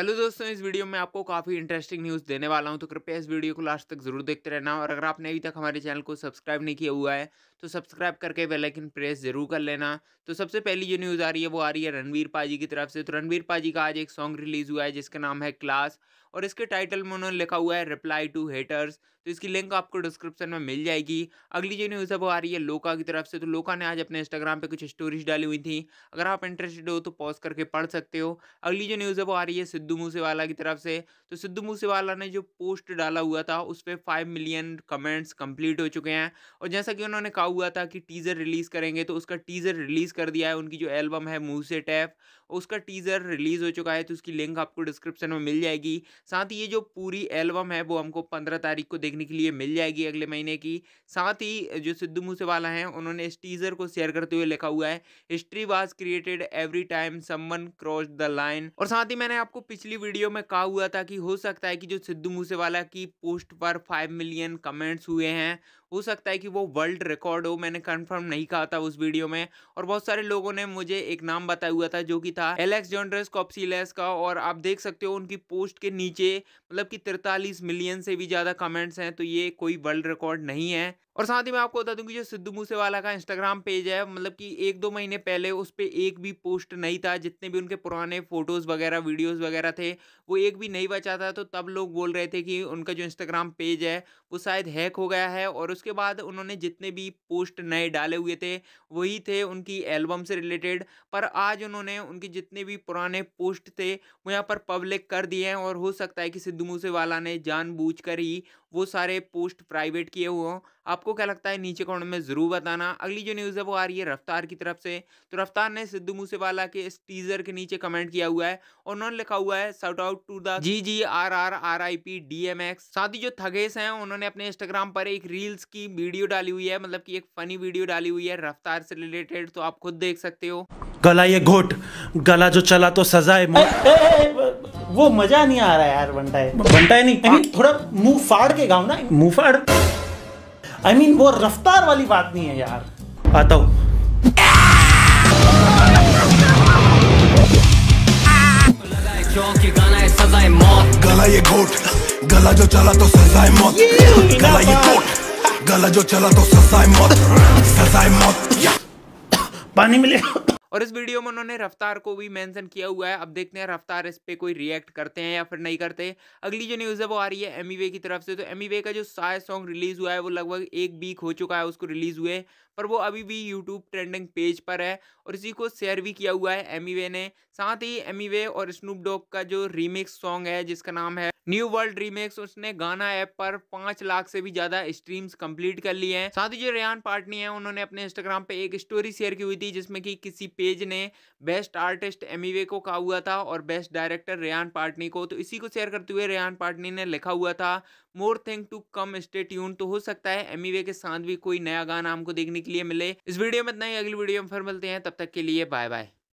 hello दोस्तों इस video में आपको काफ़ी इंटरेस्टिंग न्यूज़ देने वाला हूं तो कृपया इस वीडियो को लास्ट तक जरूर देखते रहना और अगर आपने अभी तक हमारे चैनल को सब्सक्राइब नहीं किया हुआ है तो सब्सक्राइब करके बेल आइकन प्रेस जरूर कर लेना तो सबसे पहली जो न्यूज़ आ रही है वो आ रही है रणवीर पाजी की तरफ से तो रणवीर पाजी का आज एक सॉन्ग रिलीज़ हुआ है जिसका नाम है क्लास और इसके टाइटल में उन्होंने लिखा हुआ है रिप्लाई टू हेटर्स तो इसकी लिंक आपको डिस्क्रिप्शन में मिल जाएगी अगली जो न्यूज़ है वो आ रही है लोका की तरफ से तो लोका ने आज अपने इंस्टाग्राम पे कुछ स्टोरीज डाली हुई थी अगर आप इंटरेस्टेड हो तो पॉज करके पढ़ सकते हो अगली जो न्यूज़ है वो आ रही है सिद्धू मूसेवाला की तरफ से तो सिद्धू मूसेवाला ने जो पोस्ट डाला हुआ था उस पर फाइव मिलियन कमेंट्स कंप्लीट हो चुके हैं और जैसा कि उन्होंने कहा हुआ था कि टीज़र रिलीज़ करेंगे तो उसका टीज़र रिलीज़ कर दिया है उनकी जो एल्बम है मूसे से टैप उसका टीज़र रिलीज़ हो चुका है तो उसकी लिंक आपको डिस्क्रिप्शन में मिल जाएगी साथ ही ये जो पूरी एल्बम है वो हमको पंद्रह तारीख को देखने के लिए मिल जाएगी अगले महीने की साथ ही जो सिद्धू मूसेवाला हैं उन्होंने इस टीज़र को शेयर करते हुए लिखा हुआ है history was created every time someone cross the line और साथ ही मैंने आपको पिछली वीडियो में कहा हुआ था कि हो सकता है कि जो सिद्धू मूसेवाला की पोस्ट पर फाइव मिलियन कमेंट्स हुए हैं हो सकता है कि वो वर्ल्ड रिकॉर्ड हो मैंने कंफर्म नहीं कहा था उस वीडियो में और बहुत सारे लोगों ने मुझे एक नाम बताया हुआ था जो कि था एलेक्स जॉन्ड्रेस कॉप्सिलेस का और आप देख सकते हो उनकी पोस्ट के नीचे मतलब कि तिरतालीस मिलियन से भी ज़्यादा कमेंट्स हैं तो ये कोई वर्ल्ड रिकॉर्ड नहीं है और साथ ही मैं आपको बता दूं कि जो सिद्धू मूसेवाला का इंस्टाग्राम पेज है मतलब कि एक दो महीने पहले उस पर एक भी पोस्ट नहीं था जितने भी उनके पुराने फोटोज़ वगैरह वीडियोज़ वगैरह थे वो एक भी नहीं बचा था तो तब लोग बोल रहे थे कि उनका जो इंस्टाग्राम पेज है वो शायद हैक हो गया है और उस उसके बाद उन्होंने जितने भी पोस्ट नए डाले हुए थे वही थे उनकी एल्बम से रिलेटेड पर आज उन्होंने उनके जितने भी पुराने पोस्ट थे वो यहाँ पर पब्लिक कर दिए हैं और हो सकता है कि सिद्धू मूसेवाला ने जानबूझकर ही वो सारे पोस्ट प्राइवेट किए हुए हों आपको क्या लगता है नीचे कमेंट में ज़रूर बताना अगली जो न्यूज़ है वो आ रही है रफ्तार की तरफ से तो रफ्तार ने सिद्धू मूसेवाला के इस टीज़र के नीचे कमेंट किया हुआ है और उन्होंने लिखा हुआ है shout out to the G G R R R I P D M X साथ ही जो थगेस हैं उन्होंने अपने इंस्टाग्राम पर एक रील्स उसकी वीडियो डाली हुई है मतलब कि एक फनी वीडियो डाली हुई है रफ्तार से रिलेटेड तो आप खुद देख सकते हो गला ये घोट गला जो चला तो सजा है वो मजा नहीं आ रहा यार बंटा है बंटा है नहीं I थोड़ा मुंह फाड़ के गाऊ ना मुंह फाड़ आई I मीन mean, वो रफ्तार वाली बात नहीं है यार आता हूं गला ये घोट गला जो चला तो सजा है मौत गला ये घोट गला जो चला तो सजाए मौत सजाए मौत पानी मिले और इस वीडियो में उन्होंने रफ्तार को भी मेंशन किया हुआ है अब देखते हैं रफ्तार इस पे कोई रिएक्ट करते हैं या फिर नहीं करते अगली जो न्यूज़ है वो आ रही है एमी e की तरफ से तो एमी e का जो साय सॉन्ग रिलीज़ हुआ है वो लगभग एक वीक हो चुका है उसको रिलीज़ हुए पर वो अभी भी यूट्यूब ट्रेंडिंग पेज पर है और इसी को शेयर भी किया हुआ है एमीवे ने साथ ही एमीवे और स्नूप डॉग का जो रीमिक्स सॉन्ग है जिसका नाम है न्यू वर्ल्ड रीमेक्स उसने गाना ऐप पर पांच लाख से भी ज्यादा स्ट्रीम्स कंप्लीट कर लिए हैं साथ ही जो रेहान पार्टनी है उन्होंने अपने इंस्टाग्राम पे एक स्टोरी शेयर की हुई थी जिसमें कि किसी पेज ने बेस्ट आर्टिस्ट एमीवे को कहा हुआ था और बेस्ट डायरेक्टर रेहान पार्टनी को तो इसी को शेयर करते हुए रेहान पार्टनी ने लिखा हुआ था more thing to come stay tune तो हो सकता है एमीवे के साथ भी कोई नया गाना हमको देखने के लिए मिले इस वीडियो में इतना ही अगली वीडियो में फिर मिलते हैं तब तक के लिए बाय बाय